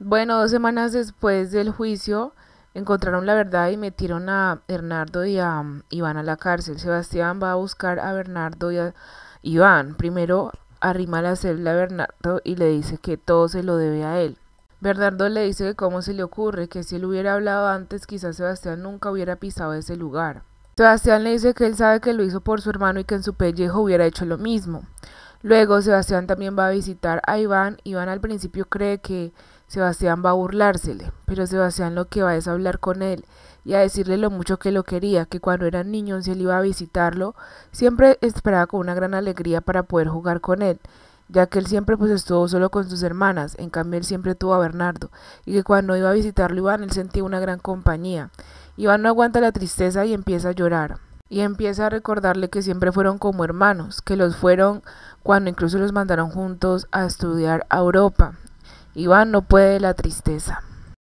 Bueno, dos semanas después del juicio encontraron la verdad y metieron a Bernardo y a mm, Iván a la cárcel. Sebastián va a buscar a Bernardo y a Iván. Primero arrima la celda a Bernardo y le dice que todo se lo debe a él. Bernardo le dice que cómo se le ocurre, que si él hubiera hablado antes quizás Sebastián nunca hubiera pisado ese lugar. Sebastián le dice que él sabe que lo hizo por su hermano y que en su pellejo hubiera hecho lo mismo. Luego Sebastián también va a visitar a Iván. Iván al principio cree que Sebastián va a burlársele, pero Sebastián lo que va es a hablar con él y a decirle lo mucho que lo quería, que cuando era niño si él iba a visitarlo, siempre esperaba con una gran alegría para poder jugar con él, ya que él siempre pues estuvo solo con sus hermanas, en cambio él siempre tuvo a Bernardo, y que cuando iba a visitarlo Iván él sentía una gran compañía. Iván no aguanta la tristeza y empieza a llorar y empieza a recordarle que siempre fueron como hermanos, que los fueron cuando incluso los mandaron juntos a estudiar a Europa. Iván no puede la tristeza.